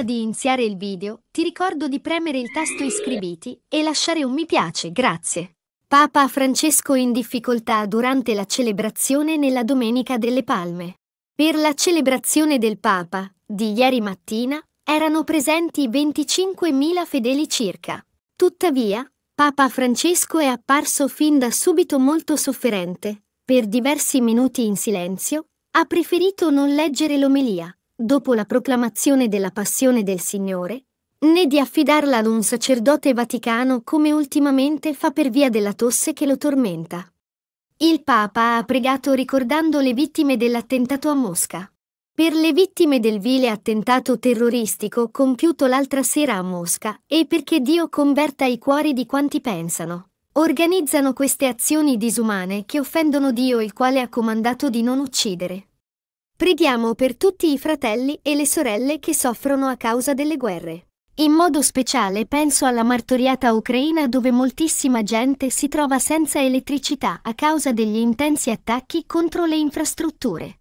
Prima di iniziare il video, ti ricordo di premere il tasto iscriviti e lasciare un mi piace, grazie. Papa Francesco in difficoltà durante la celebrazione nella Domenica delle Palme. Per la celebrazione del Papa, di ieri mattina, erano presenti 25.000 fedeli circa. Tuttavia, Papa Francesco è apparso fin da subito molto sofferente. Per diversi minuti in silenzio, ha preferito non leggere l'omelia dopo la proclamazione della passione del Signore, né di affidarla ad un sacerdote vaticano come ultimamente fa per via della tosse che lo tormenta. Il Papa ha pregato ricordando le vittime dell'attentato a Mosca. Per le vittime del vile attentato terroristico compiuto l'altra sera a Mosca e perché Dio converta i cuori di quanti pensano. Organizzano queste azioni disumane che offendono Dio il quale ha comandato di non uccidere. Preghiamo per tutti i fratelli e le sorelle che soffrono a causa delle guerre. In modo speciale penso alla martoriata Ucraina dove moltissima gente si trova senza elettricità a causa degli intensi attacchi contro le infrastrutture.